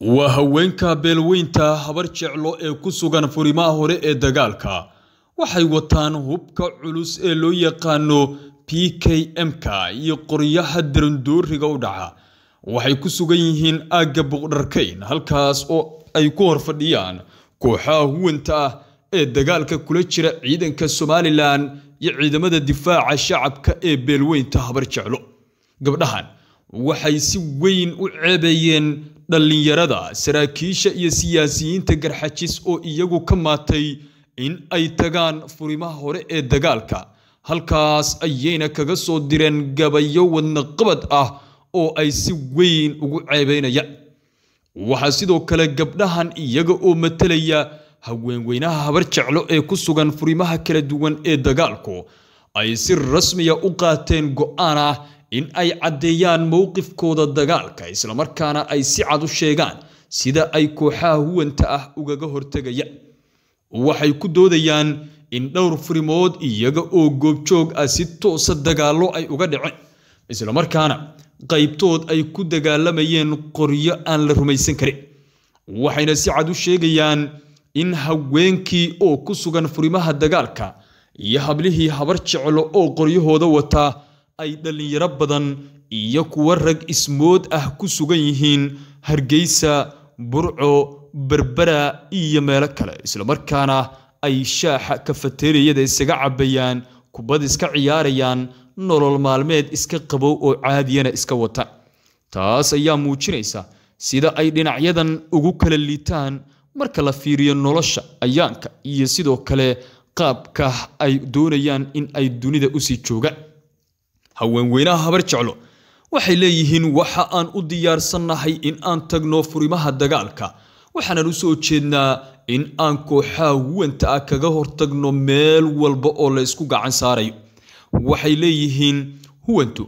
waa haweenka beelweynta habar jeclo ee ku sugan furimaha hore ee dagaalka waxay wataan hubka culus ee loo yaqaano p k m k iyo qoryaha darandooriga u dhaca waxay ku sugan yihiin aagga boqdharkayn halkaas oo ay ku hor fadhiyaan kooxaha huwanta ah ee dagaalka kula jira ciidanka somalilan iyo ciidamada difaaca shacabka ee beelweynta habar jeclo gabdhahan waxay si weyn u ceebeeyeen dhallinyarada saraakiisha iyo siyaasiyiinta garxajis oo iyagu ka maatay in ay tagaan furimaha hore ee dagaalka halkaas ayayna kaga soo direen gabayo qabad ah oo ay si weyn ugu ceebaynaya waxaa sidoo kale gabdhahan iyaga oo matalaya haweenweynaha habar jeclo ee ku sugan furimaha kala duwan ee dagaalku ay si rasmiya u qaateen go'aan ah in ay caddeeyaan mowqifkooda dagaalka islamarkaana ay si cad u sheegaan sida ay kooxaha huwanta ah ugaga hortegaya waxay ku doodayaan in dhowr furimood iyaga oo goobjoog ah si toosa dagaallo ay uga dhaceen islamarkaana qaybtood ay ku dagaalamayeen qoryo aan la rumaysan karin waxayna si cad u sheegayaan in haweenkii oo ku sugan furimaha dagaalka iyo hablihii habar jeclo oo qoryahooda wataa ay dhallinyaro badan iyo kuwo rag ismood ah ku sugan yihiin hargeysa burco berbera iyo meelo kale islamarkaana ay shaaxa kafateeriyada isaga cabbayaan kubad iska ciyaarayaan nolol maalmeed iska qabow oo caadiyana iska wata taas ayaa muujinaysa sida ay dhinacyadan ugu kala liitaan marka la fiiriyo nolosha ayaanka iyo sidoo kale qaabka ay doonayaan in ay dunida usii joogaan haweenweynaha habar jeclo waxay leeyihiin waxa aan u diyaarsannahay in aan tagno furimaha dagaalka waxaanan u soo jeednaa in aan kooxaha huwanta ah kaga hortagno meel walba oo la gacan saarayo waxay leeyihiin huwantu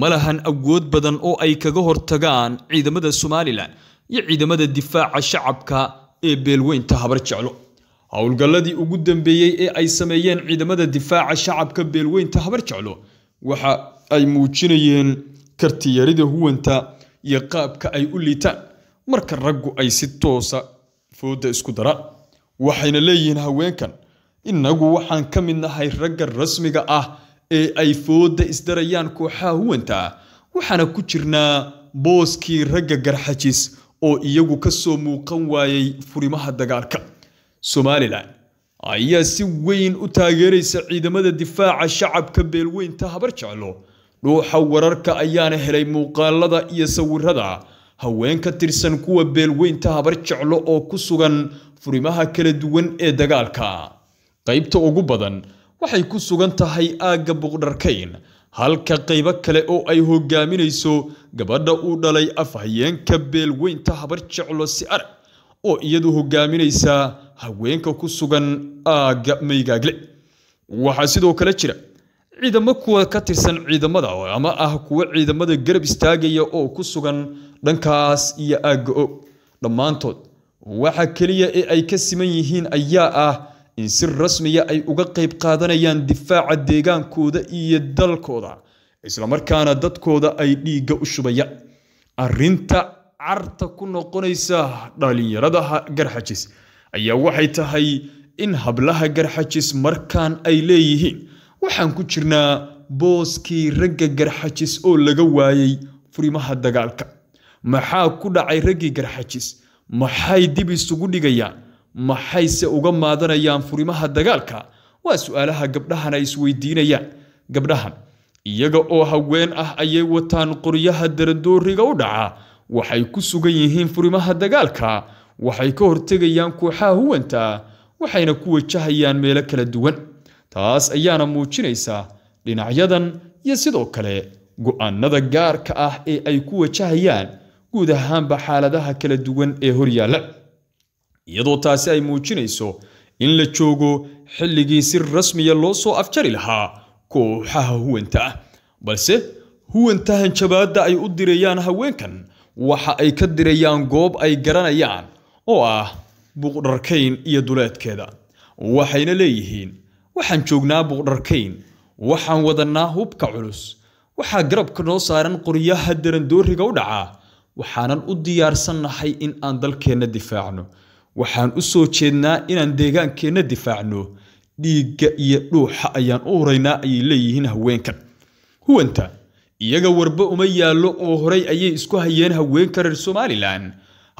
ma lahan awood badan oo ay kaga hortagaan ciidamada somalilan iyo ciidamada difaaca shacabka ee beelweynta habar jeclo howlgalladii ugu dambeeyey ee ay sameeyeen ciidamada difaaca shacabka beelweynta habar jeclo waxa ay muujinayeen kartiyarida huwanta iyo qaabka ay u liitaan marka raggu ay si toosa fooda isku daraan waxayna leeyihiin haweenkan innagu waxaan ka mid nahay ragga rasmiga ah ee ay fooda isdarayaan kooxaha huwanta ah waxaana ku jirnaa booskii ragga garxajis oo iyagu ka soo muuqan waayey furimaha dagaalka somalilan ayaa si weyn u taageeraysa ciidamada difaaca shacabka beelweynta habar jeclo dhuuxa wararka ayaana helay muuqaalada iyo sawirada haween ka tirsan kuwa beelweynta habar jeclo oo ku sugan furimaha kala duwan ee dagaalka qaybta ugu badan waxay ku sugan tahay aagga buqdharkayn halka qaybo kale oo ay hogaaminayso gabadha uu dhalay afhayeenka beelweynta habar jeclo si arag oo iyadu hogaaminaysa haweenka ku sugan aagga maygaagle waxaa sidoo kale jira ciidamo kuwa ka tirsan ciidamada ama ah kuwa ciidamada garab istaagaya oo ku sugan dhankaas iyo aagga og dhammaantood waxa keliya ee ay ka siman yihiin ayaa ah in si rasmiya ay uga qayb qaadanayaan difaaca deegaankooda iyo dalkooda islamarkaana dadkooda ay dhiigga u shubaya arrinta carta ku noqonaysa dhallinyarada garxajis ayaa waxay tahay in hablaha garxajis markaan ay leeyihiin waxaan ku jirnaa booskii ragga garxajis oo laga waayey furimaha dagaalka maxaa ku dhacay raggii garxajis maxay dib isugu dhigayaan maxayse uga maadanayaan furimaha dagaalka waa su'aalaha gabdhahan ay isweydiinayaan gabdhahan iyaga oo haween ah ayay wataan qoryaha daradooriga u dhaca waxay ku sugan yihiin furimaha dagaalka waxay ka hortegayaan kooxaha huwanta waxayna ku wajahayaan meelo kala duwan taas ayaana muujinaysaa dhinacyadan iyo sidoo kale go'aanada gaarka ah ee ay ku wajahayaan guud ahaanba xaaladaha kala duwan ee horyaalla iyadoo taasi ay muujinayso in la joogo xilligii si rasmiya loo soo afjari lahaa kooxaha huwanta ah, balse huwanta hanjabaadda ay u dirayaan haweenkan waxa ay ka dirayaan goob ay garanayaan oo ah buuqdharkayn iyo duleedkeeda waxayna leeyihiin waxaan joognaa buuqdharkayn waxaan wadanaa hubka culus waxaa garabka noo saaran qoryaha darandooriga u dhacaa waxaanan u diyaarsannahay in aan dalkeenna difaacno waxaan u soo jeednaa inaan deegaankeenna difaacno dhiigga iyo dhuuxa ayaan u huraynaa ayay leeyihiin haweenkan huwanta iyaga warba uma yaallo oo horay ayay isku hayeen haweenka reer somalilan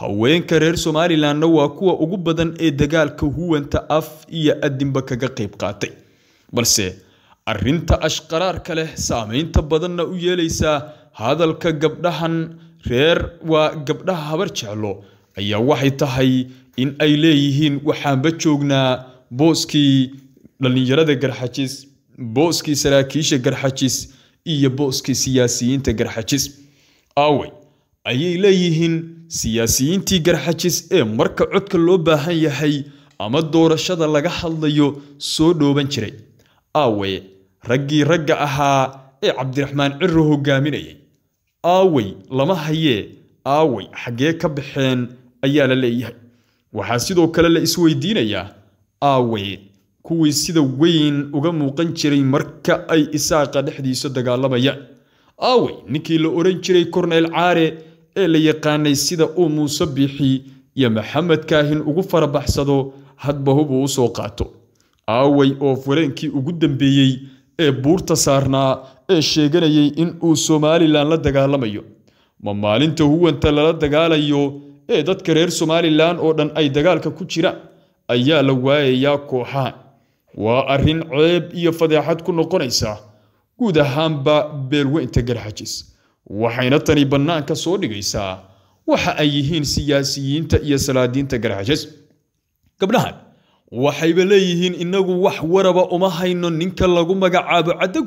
haweenka reer somalilanna waa kuwa ugu badan ee dagaalka huwanta af iyo adinba kaga qayb qaatay balse arrinta ashqaraarka leh saameynta badanna u yeelaysaa hadalka gabdhahan reer waa gabdhaha habar jeclo ayaa waxay tahay in ay leeyihiin waxaanba joognaa booskii dhallinyarada garxajis booskii saraakiisha garxajis iyo booskii siyaasiyiinta garxajis aawey ayay leeyihiin siyaasiyiintii garxajis ee marka codka loo baahan yahay ama doorashada laga hadlayo soo dhooban jiray aawey raggii ragga ahaa ee cabdiraxmaan ciro hoggaaminayay aawey lama hayee aawey xaggee ka baxeen ayaa la leeyahay waxaa sidoo kale la isweydiinayaa aawey kuwii sida weyn uga muuqan jiray marka ay isaaqa dhexdiisa dagaalamayaan aawey ninkii la odhan jiray korneyl caare ee la yaqaanay sida uu muuse biixi iyo maxamed kaahin ugu farabaxsado hadba hubuu u soo qaato aaway oo fareenkii ugu dambeeyey ee buurta saarnaa ee sheeganayay in uu somalilan la dagaalamayo ma maalinta huwanta lala dagaalayo ee dadka reer somalilan oo dhan ay dagaalka ku jiraan ayaa la waayayaa kooxahan waa arrin ceeb iyo fadeexad ku noqonaysa guud ahaanba beelweynta garxajis waxayna tani bannaanka soo dhigaysaa waxa ay yihiin siyaasiyiinta iyo salaadiinta garaxjas gabdhahan waxayba leeyihiin innagu wax waraba uma hayno ninka lagu magacaabo caddo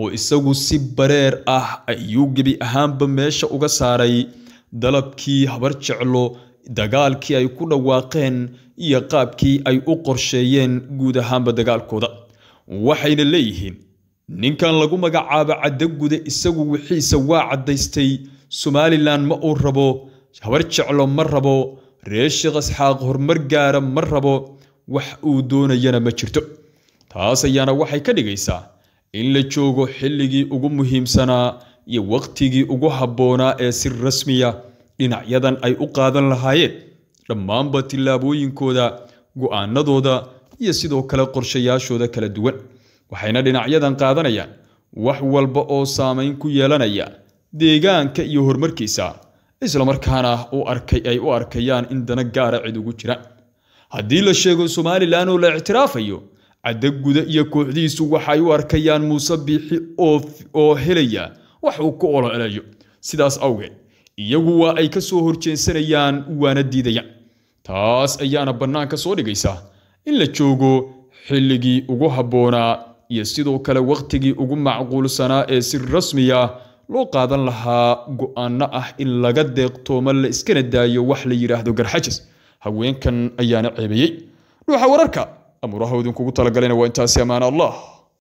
oo isagu si bareer ah ayuu gebi ahaanba meesha uga saaray dalabkii habar jeclo dagaalkii ay ku dhawaaqeen iyo qaabkii ay u qorsheeyeen guud ahaanba dagaalkooda waxayna leeyihiin ninkan lagu magacaabo caddagude isagu wixiisa waa caddaystay somalilan ma uu rabo habar jeclo ma rabo reer sheekh asxaaq horumar gaara ma rabo wax uu doonayana ma jirto taas ayaana waxay ka dhigaysaa in la joogo xilligii ugu muhiimsanaa iyo wakhtigii ugu habboonaa ee si rasmiya dhinacyadan ay u qaadan lahaayeen dhammaanba tillaabooyinkooda go'aanadooda iyo sidoo kale qorshayaashooda kala duwan waxayna dhinacyadan qaadanayaan wax walba oo saamayn ku yeelanaya deegaanka iyo horumarkiisa islamarkaana u arkay ay u arkayaan in dana gaara cid ugu jira haddii la sheego somalilan oo la ictiraafayo cadda iyo kooxdiisu waxay u arkayaan muuse biixi oo helaya wax uu ku ololayo sidaas awgeed iyagu waa ay ka soo horjeensanayaan waana diidaya taas ayaana bannaanka soo dhigaysa in la joogo xilligii ugu habboonaa iyo sidoo kale wakhtigii ugu macquulsanaa ee si rasmiya loo qaadan lahaa go ah in laga deeqtoomo la iskana daayo wax la yidhaahdo garxajas haweenkan ayaana ceebayey dhuuxa wararka kugu talagalayna waa intaasi amaana allah